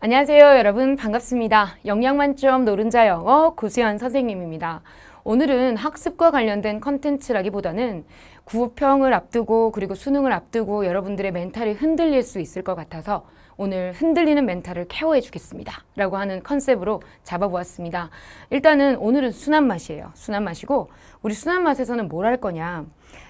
안녕하세요 여러분 반갑습니다. 영양만점 노른자 영어 고수현 선생님입니다. 오늘은 학습과 관련된 컨텐츠라기보다는 구평을 앞두고 그리고 수능을 앞두고 여러분들의 멘탈이 흔들릴 수 있을 것 같아서 오늘 흔들리는 멘탈을 케어해 주겠습니다. 라고 하는 컨셉으로 잡아보았습니다. 일단은 오늘은 순한 맛이에요. 순한 맛이고 우리 순한 맛에서는 뭘 할 거냐.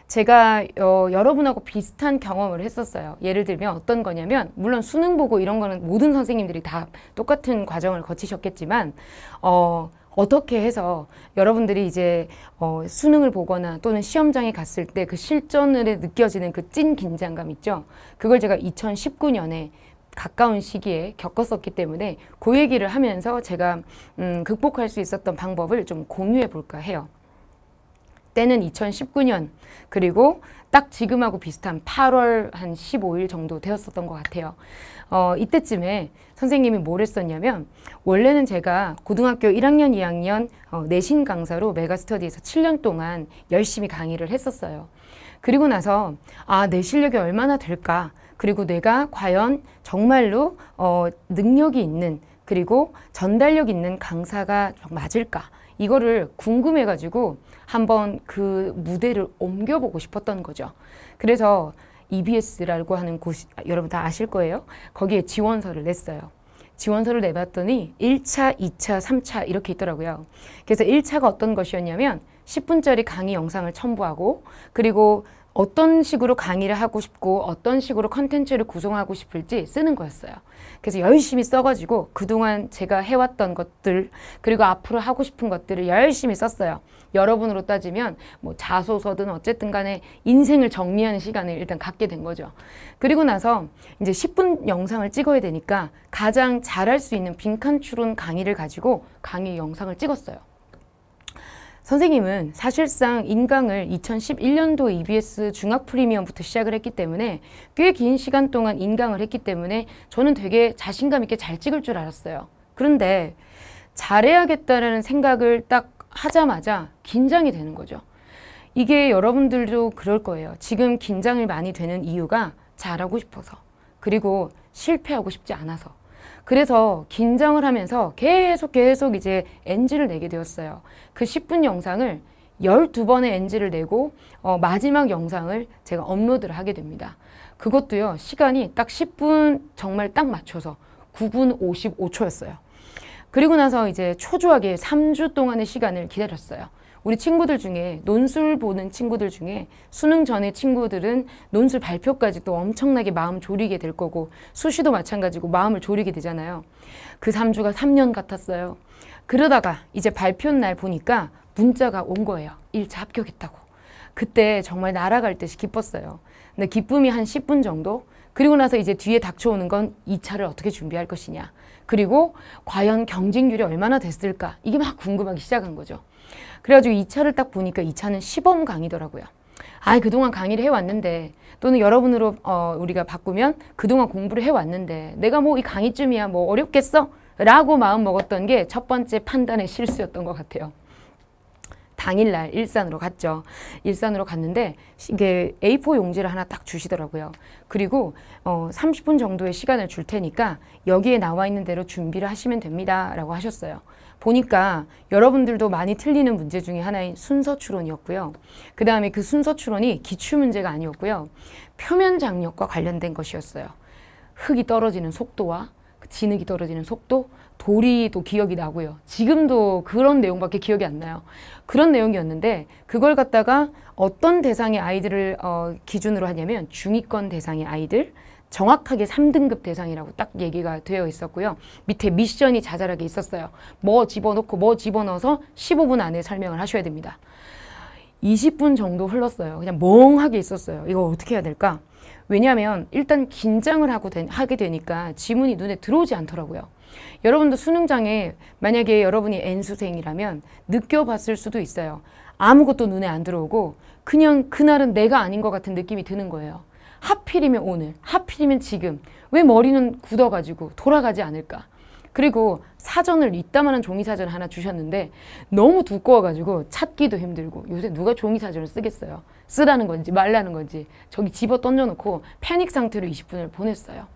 제가 어, 여러분하고 비슷한 경험을 했었어요. 예를 들면 어떤 거냐면 물론 수능 보고 이런 거는 모든 선생님들이 다 똑같은 과정을 거치셨겠지만 어, 어떻게 해서 여러분들이 이제 어, 수능을 보거나 또는 시험장에 갔을 때 그 실전에 느껴지는 그 찐 긴장감 있죠. 그걸 제가 2019년에 가까운 시기에 겪었었기 때문에 그 얘기를 하면서 제가 음, 극복할 수 있었던 방법을 좀 공유해 볼까 해요. 때는 2019년 그리고 딱 지금하고 비슷한 8월 한 15일 정도 되었었던 것 같아요. 어, 이때쯤에 선생님이 뭘 했었냐면 원래는 제가 고등학교 1학년, 2학년 어, 내신 강사로 메가스터디에서 7년 동안 열심히 강의를 했었어요. 그리고 나서 아, 내 실력이 얼마나 될까 그리고 내가 과연 정말로 어, 능력이 있는 그리고 전달력 있는 강사가 맞을까 이거를 궁금해가지고 한번 그 무대를 옮겨보고 싶었던 거죠. 그래서 EBS라고 하는 곳 아, 여러분 다 아실 거예요. 거기에 지원서를 냈어요. 지원서를 내봤더니 1차, 2차, 3차 이렇게 있더라고요. 그래서 1차가 어떤 것이었냐면 10분짜리 강의 영상을 첨부하고 그리고 어떤 식으로 강의를 하고 싶고 어떤 식으로 컨텐츠를 구성하고 싶을지 쓰는 거였어요. 그래서 열심히 써가지고 그동안 제가 해왔던 것들 그리고 앞으로 하고 싶은 것들을 열심히 썼어요. 여러분으로 따지면 뭐 자소서든 어쨌든 간에 인생을 정리하는 시간을 일단 갖게 된 거죠. 그리고 나서 이제 10분 영상을 찍어야 되니까 가장 잘할 수 있는 빈칸 추론 강의를 가지고 강의 영상을 찍었어요. 선생님은 사실상 인강을 2011년도 EBS 중학 프리미엄부터 시작을 했기 때문에 꽤 긴 시간 동안 인강을 했기 때문에 저는 되게 자신감 있게 잘 찍을 줄 알았어요. 그런데 잘해야겠다는 생각을 딱 하자마자 긴장이 되는 거죠. 이게 여러분들도 그럴 거예요. 지금 긴장이 많이 되는 이유가 잘하고 싶어서 그리고 실패하고 싶지 않아서 그래서 긴장을 하면서 계속 계속 이제 NG를 내게 되었어요. 그 10분 영상을 12번의 NG를 내고 어, 마지막 영상을 제가 업로드를 하게 됩니다. 그것도요. 시간이 딱 10분 정말 딱 맞춰서 9분 55초였어요. 그리고 나서 이제 초조하게 3주 동안의 시간을 기다렸어요. 우리 친구들 중에 논술 보는 친구들 중에 수능 전에 친구들은 논술 발표까지도 엄청나게 마음 졸이게 될 거고 수시도 마찬가지고 마음을 졸이게 되잖아요. 그 3주가 3년 같았어요. 그러다가 이제 발표 날 보니까 문자가 온 거예요. 1차 합격했다고. 그때 정말 날아갈 듯이 기뻤어요. 근데 기쁨이 한 10분 정도? 그리고 나서 이제 뒤에 닥쳐오는 건 2차를 어떻게 준비할 것이냐. 그리고 과연 경쟁률이 얼마나 됐을까. 이게 막 궁금하기 시작한 거죠. 그래가지고 이 차를 딱 보니까 이 차는 시범 강의더라고요. 아, 그동안 강의를 해왔는데 또는 여러분으로 어, 우리가 바꾸면 그동안 공부를 해왔는데 내가 뭐 이 강의쯤이야 뭐 어렵겠어? 라고 마음 먹었던 게 첫 번째 판단의 실수였던 것 같아요. 당일날 일산으로 갔죠. 일산으로 갔는데 이게 A4 용지를 하나 딱 주시더라고요. 그리고 어 30분 정도의 시간을 줄 테니까 여기에 나와 있는 대로 준비를 하시면 됩니다. 라고 하셨어요. 보니까 여러분들도 많이 틀리는 문제 중에 하나인 순서 추론이었고요. 그 다음에 그 순서 추론이 기출 문제가 아니었고요. 표면 장력과 관련된 것이었어요. 흙이 떨어지는 속도와 진흙이 떨어지는 속도, 돌이 또 기억이 나고요. 지금도 그런 내용밖에 기억이 안 나요. 그런 내용이었는데 그걸 갖다가 어떤 대상의 아이들을 어, 기준으로 하냐면 중위권 대상의 아이들, 정확하게 3등급 대상이라고 딱 얘기가 되어 있었고요. 밑에 미션이 자잘하게 있었어요. 뭐 집어넣고 뭐 집어넣어서 15분 안에 설명을 하셔야 됩니다. 20분 정도 흘렀어요. 그냥 멍하게 있었어요. 이거 어떻게 해야 될까? 왜냐하면 일단 긴장을 하고 되, 하게 되니까 지문이 눈에 들어오지 않더라고요. 여러분도 수능장에 만약에 여러분이 N수생이라면 느껴봤을 수도 있어요. 아무것도 눈에 안 들어오고 그냥 그날은 내가 아닌 것 같은 느낌이 드는 거예요. 하필이면 오늘, 하필이면 지금 왜 머리는 굳어가지고 돌아가지 않을까? 그리고 사전을 이따만한 종이사전 을 하나 주셨는데 너무 두꺼워가지고 찾기도 힘들고 요새 누가 종이사전을 쓰겠어요. 쓰라는 건지 말라는 건지 저기 집어 던져놓고 패닉 상태로 20분을 보냈어요.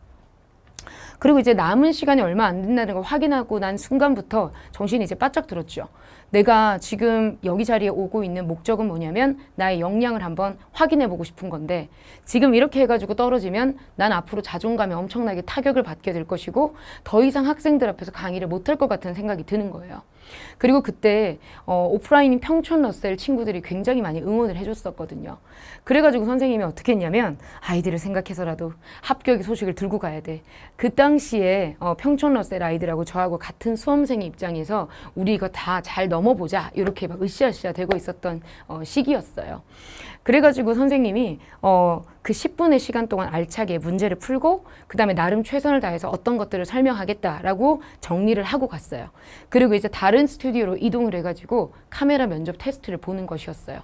그리고 이제 남은 시간이 얼마 안 된다는 걸 확인하고 난 순간부터 정신이 이제 바짝 들었죠. 내가 지금 여기 자리에 오고 있는 목적은 뭐냐면 나의 역량을 한번 확인해 보고 싶은 건데 지금 이렇게 해가지고 떨어지면 난 앞으로 자존감에 엄청나게 타격을 받게 될 것이고 더 이상 학생들 앞에서 강의를 못할 것 같은 생각이 드는 거예요. 그리고 그때 어, 오프라인인 평촌 러셀 친구들이 굉장히 많이 응원을 해줬었거든요. 그래가지고 선생님이 어떻게 했냐면 아이들을 생각해서라도 합격의 소식을 들고 가야 돼. 그 당시에 어, 평촌 러셀 아이들하고 저하고 같은 수험생 입장에서 우리 이거 다잘 넘어 넘어보자 이렇게 막 으쌰으쌰 되고 있었던 어, 시기였어요. 그래가지고 선생님이 어, 그 10분의 시간 동안 알차게 문제를 풀고 그 다음에 나름 최선을 다해서 어떤 것들을 설명하겠다라고 정리를 하고 갔어요. 그리고 이제 다른 스튜디오로 이동을 해가지고 카메라 면접 테스트를 보는 것이었어요.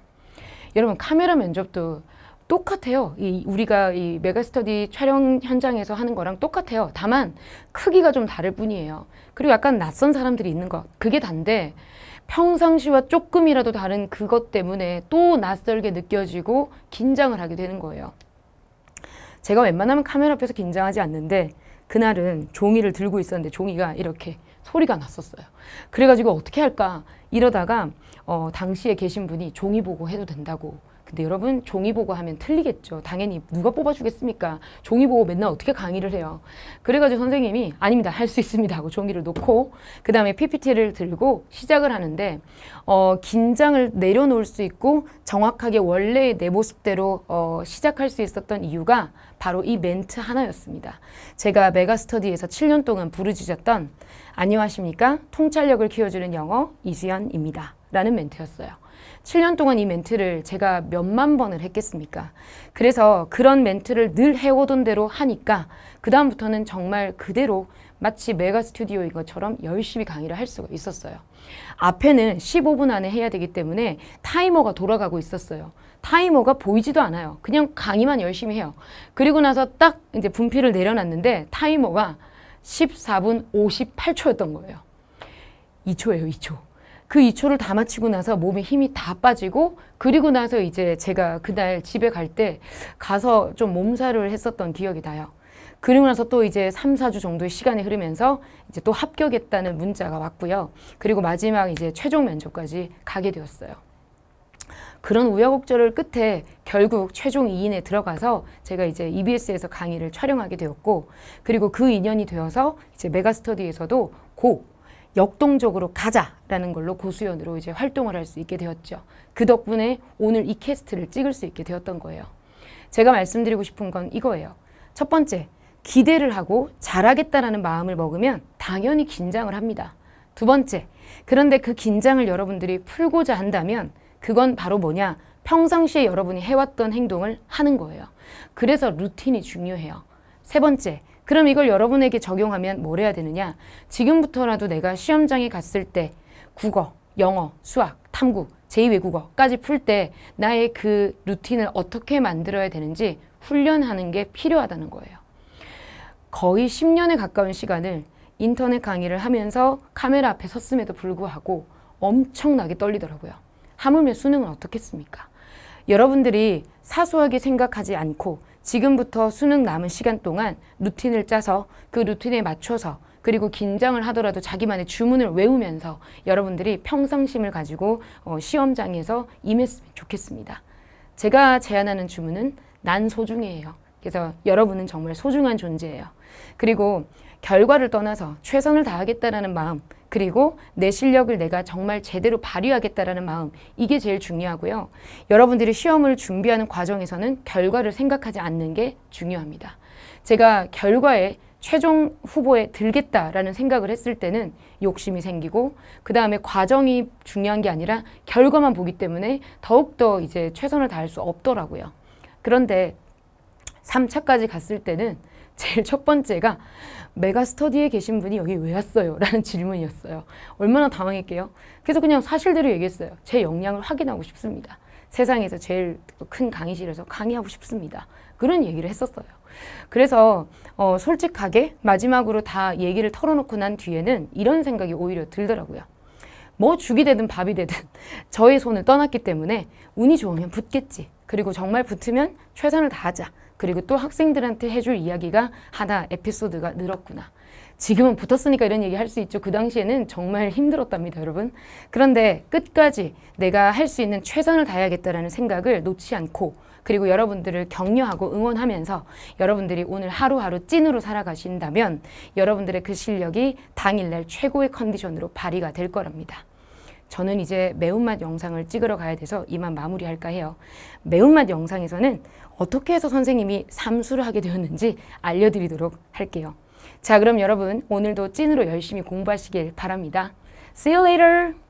여러분 카메라 면접도 똑같아요. 이 우리가 이 메가스터디 촬영 현장에서 하는 거랑 똑같아요. 다만 크기가 좀 다를 뿐이에요. 그리고 약간 낯선 사람들이 있는 것. 그게 단데 평상시와 조금이라도 다른 그것 때문에 또 낯설게 느껴지고 긴장을 하게 되는 거예요. 제가 웬만하면 카메라 앞에서 긴장하지 않는데 그날은 종이를 들고 있었는데 종이가 이렇게 소리가 났었어요. 그래가지고 어떻게 할까 이러다가 어, 당시에 계신 분이 종이 보고 해도 된다고 근데 여러분 종이 보고 하면 틀리겠죠. 당연히 누가 뽑아주겠습니까? 종이 보고 맨날 어떻게 강의를 해요. 그래가지고 선생님이 아닙니다. 할 수 있습니다 하고 종이를 놓고 그 다음에 PPT를 들고 시작을 하는데 어, 긴장을 내려놓을 수 있고 정확하게 원래의 내 모습대로 어, 시작할 수 있었던 이유가 바로 이 멘트 하나였습니다. 제가 메가스터디에서 7년 동안 부르짖었던 안녕하십니까? 통찰력을 키워주는 영어 이수연입니다. 라는 멘트였어요. 7년 동안 이 멘트를 제가 몇만 번을 했겠습니까? 그래서 그런 멘트를 늘 해오던 대로 하니까 그 다음부터는 정말 그대로 마치 메가 스튜디오인 것처럼 열심히 강의를 할 수가 있었어요. 앞에는 15분 안에 해야 되기 때문에 타이머가 돌아가고 있었어요. 타이머가 보이지도 않아요. 그냥 강의만 열심히 해요. 그리고 나서 딱 이제 분필을 내려놨는데 타이머가 14분 58초였던 거예요. 2초예요, 2초. 그 2초를 다 마치고 나서 몸에 힘이 다 빠지고 그리고 나서 이제 제가 그날 집에 갈 때 가서 좀 몸살을 했었던 기억이 나요. 그리고 나서 또 이제 3, 4주 정도의 시간이 흐르면서 이제 또 합격했다는 문자가 왔고요. 그리고 마지막 이제 최종 면접까지 가게 되었어요. 그런 우여곡절을 끝에 결국 최종 2인에 들어가서 제가 이제 EBS에서 강의를 촬영하게 되었고 그리고 그 인연이 되어서 이제 메가스터디에서도 고 역동적으로 가자라는 걸로 고수연으로 이제 활동을 할 수 있게 되었죠. 그 덕분에 오늘 이 캐스트를 찍을 수 있게 되었던 거예요. 제가 말씀드리고 싶은 건 이거예요. 첫 번째, 기대를 하고 잘하겠다라는 마음을 먹으면 당연히 긴장을 합니다. 두 번째, 그런데 그 긴장을 여러분들이 풀고자 한다면 그건 바로 뭐냐? 평상시에 여러분이 해왔던 행동을 하는 거예요. 그래서 루틴이 중요해요. 세 번째, 그럼 이걸 여러분에게 적용하면 뭘 해야 되느냐? 지금부터라도 내가 시험장에 갔을 때 국어, 영어, 수학, 탐구, 제2외국어까지 풀 때 나의 그 루틴을 어떻게 만들어야 되는지 훈련하는 게 필요하다는 거예요. 거의 10년에 가까운 시간을 인터넷 강의를 하면서 카메라 앞에 섰음에도 불구하고 엄청나게 떨리더라고요. 하물며 수능은 어떻겠습니까? 여러분들이 사소하게 생각하지 않고 지금부터 수능 남은 시간 동안 루틴을 짜서 그 루틴에 맞춰서 그리고 긴장을 하더라도 자기만의 주문을 외우면서 여러분들이 평상심을 가지고 어, 시험장에서 임했으면 좋겠습니다. 제가 제안하는 주문은 난 소중해예요. 그래서 여러분은 정말 소중한 존재예요. 그리고 결과를 떠나서 최선을 다하겠다라는 마음 그리고 내 실력을 내가 정말 제대로 발휘하겠다라는 마음 이게 제일 중요하고요. 여러분들이 시험을 준비하는 과정에서는 결과를 생각하지 않는 게 중요합니다. 제가 결과에 최종 후보에 들겠다라는 생각을 했을 때는 욕심이 생기고 그 다음에 과정이 중요한 게 아니라 결과만 보기 때문에 더욱더 이제 최선을 다할 수 없더라고요. 그런데 3차까지 갔을 때는 제일 첫 번째가 메가스터디에 계신 분이 여기 왜 왔어요? 라는 질문이었어요. 얼마나 당황했게요. 그래서 그냥 사실대로 얘기했어요. 제 역량을 확인하고 싶습니다. 세상에서 제일 큰 강의실에서 강의하고 싶습니다. 그런 얘기를 했었어요. 그래서 어, 솔직하게 마지막으로 다 얘기를 털어놓고 난 뒤에는 이런 생각이 오히려 들더라고요. 뭐 죽이 되든 밥이 되든 저의 손을 떠났기 때문에 운이 좋으면 붙겠지. 그리고 정말 붙으면 최선을 다하자. 그리고 또 학생들한테 해줄 이야기가 하나 에피소드가 늘었구나. 지금은 붙었으니까 이런 얘기 할 수 있죠. 그 당시에는 정말 힘들었답니다, 여러분. 그런데 끝까지 내가 할 수 있는 최선을 다해야겠다라는 생각을 놓지 않고 그리고 여러분들을 격려하고 응원하면서 여러분들이 오늘 하루하루 찐으로 살아가신다면 여러분들의 그 실력이 당일날 최고의 컨디션으로 발휘가 될 거랍니다. 저는 이제 매운맛 영상을 찍으러 가야 돼서 이만 마무리할까 해요. 매운맛 영상에서는 어떻게 해서 선생님이 삼수를 하게 되었는지 알려드리도록 할게요. 자 그럼 여러분 오늘도 찐으로 열심히 공부하시길 바랍니다. See you later!